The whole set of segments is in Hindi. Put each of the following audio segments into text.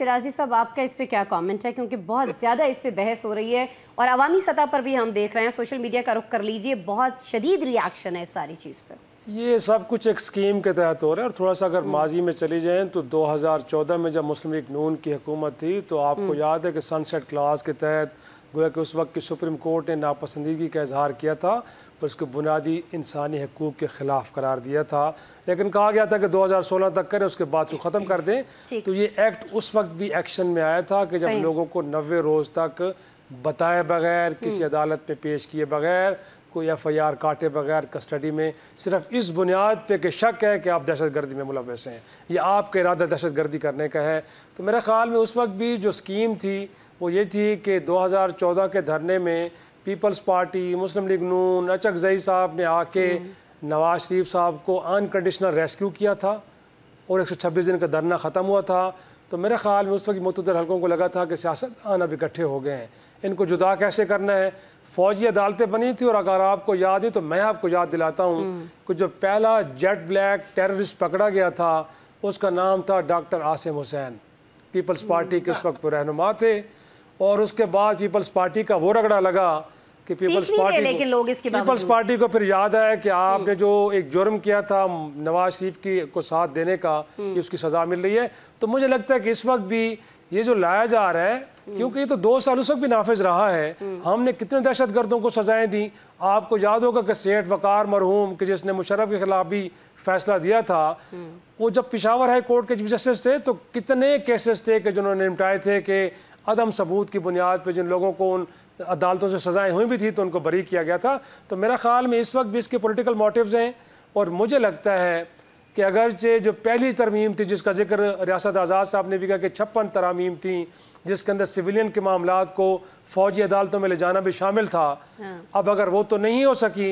जी साहब आपका इस पर क्या कमेंट है क्योंकि बहुत ज़्यादा इस पर बहस हो रही है और अवामी सतह पर भी हम देख रहे हैं सोशल मीडिया का रुख कर लीजिए बहुत शदीद रिएक्शन है इस सारी चीज़ पर ये सब कुछ एक स्कीम के तहत हो रहा है और थोड़ा सा अगर हम्म। माजी में चली जाएँ तो 2014 में जब मुस्लिम लीग नून की हुकूमत थी तो आपको हम्म। याद है कि सनसेट क्लास के तहत गोया कि उस वक्त की सुप्रीम कोर्ट ने नापसंदीदगी का इजहार किया था पर उसको बुनियादी इंसानी हकूक़ के ख़िलाफ़ करार दिया था लेकिन कहा गया था कि 2016 तक करें उसके बाद उसको ख़त्म कर दें तो ये एक्ट उस वक्त भी एक्शन में आया था कि जब लोगों को नबे रोज़ तक बताए बगैर हम्म। किसी अदालत में पेश किए बगैर कोई एफ आई आर काटे बगैर कस्टडी में सिर्फ इस बुनियाद पर कि शक है कि आप दहशत गर्दी में मुलवस हैं या आपका इरादा दहशत गर्दी करने का है तो मेरे ख्याल में उस वक्त भी जो स्कीम थी वो ये थी कि दो हज़ार चौदह के धरने में पीपल्स पार्टी मुस्लिम लीग नून अचक जई साहब ने आके नवाज शरीफ साहब को अनकंडीशनल रेस्क्यू किया था और 126 दिन का धरना ख़त्म हुआ था तो मेरे ख्याल में उस वक्त मतदर हलकों को लगा था कि सियासतदान अब इकट्ठे हो गए हैं इनको जुदा कैसे करना है फौजी अदालतें बनी थी और अगर आपको याद है तो मैं आपको याद दिलाता हूँ हम्म। कि जो पहला जेट ब्लैक टेररिस्ट पकड़ा गया था उसका नाम था डॉक्टर आसिम हुसैन पीपल्स हम्म। पार्टी के उस वक्त रहनुमा थे और उसके बाद पीपल्स पार्टी का वो रगड़ा लगा कि पीपल्स पार्टी लेकिन लोग इसके पीपल्स पार्टी को फिर याद आया कि हम्म। आपने जो एक जुर्म किया था नवाज शरीफ की को साथ देने का हम्म। कि उसकी सजा मिल रही है तो मुझे लगता है कि इस वक्त भी ये जो लाया जा रहा है हम्म। क्योंकि ये तो दो साल उस वक्त भी नाफिज रहा है हमने कितने दहशत गर्दों को सजाएं दी आपको याद होगा कि सेठ वकार मरहूम के जिसने मुशरफ के खिलाफ भी फैसला दिया था वो जब पिशावर हाई कोर्ट के जस्टिस थे तो कितने केसेस थे कि जिन्होंने निपटाए थे कि अदम सबूत की बुनियाद पर जिन लोगों को उन अदालतों से सज़ाएं हुई भी थी तो उनको बरी किया गया था तो मेरा ख्याल में इस वक्त भी इसके पोलिटिकल मोटिव्स हैं और मुझे लगता है कि अगरचे जो पहली तरमीम थी जिसका जिक्र रियासत आज़ाद साहब ने भी कहा कि छप्पन तरामीम थी जिसके अंदर सिविलियन के मामला को फ़ौजी अदालतों में ले जाना भी शामिल था हाँ। अब अगर वो तो नहीं हो सकी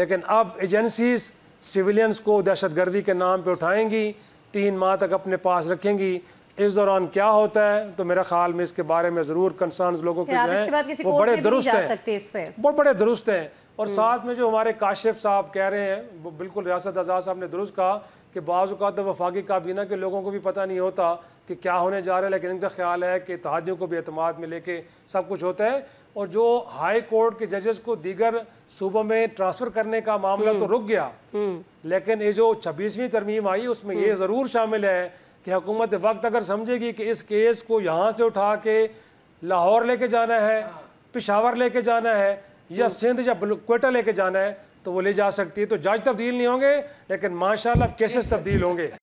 लेकिन अब एजेंसीज सिविलियंस को दहशत गर्दी के नाम पर उठाएंगी तीन माह तक अपने पास रखेंगी इस दौरान क्या होता है तो मेरे ख्याल में इसके बारे में ज़रूर कंसर्न लोगों के हैं वो बड़े दुरुस्त हैं बहुत बड़े दुरुस्त हैं और हम्म। साथ में जो हमारे काशिफ साहब कह रहे हैं वो बिल्कुल रियासत आज़ाद साहब ने दुरुस्त कहा कि तो वफाकी काबीना के लोगों को भी पता नहीं होता कि क्या होने जा रहा है लेकिन इनका ख्याल है कि इतिहादियों को भी अतमाद में लेके सब कुछ होता है और जो हाई कोर्ट के जजेस को दीगर सूबों में ट्रांसफ़र करने का मामला तो हम्म। रुक गया हम्म। लेकिन ये जो छब्बीसवीं तरमीम आई उसमें ये ज़रूर शामिल है कि हुकूमत वक्त अगर समझेगी कि इस केस को यहाँ से उठा के लाहौर लेके जाना है हाँ। पिशावर लेके जाना है या तो- सिंध या कोटा लेके जाना है तो वो ले जा सकती है तो जज तब्दील नहीं होंगे लेकिन माशाल्लाह केसेस तब्दील होंगे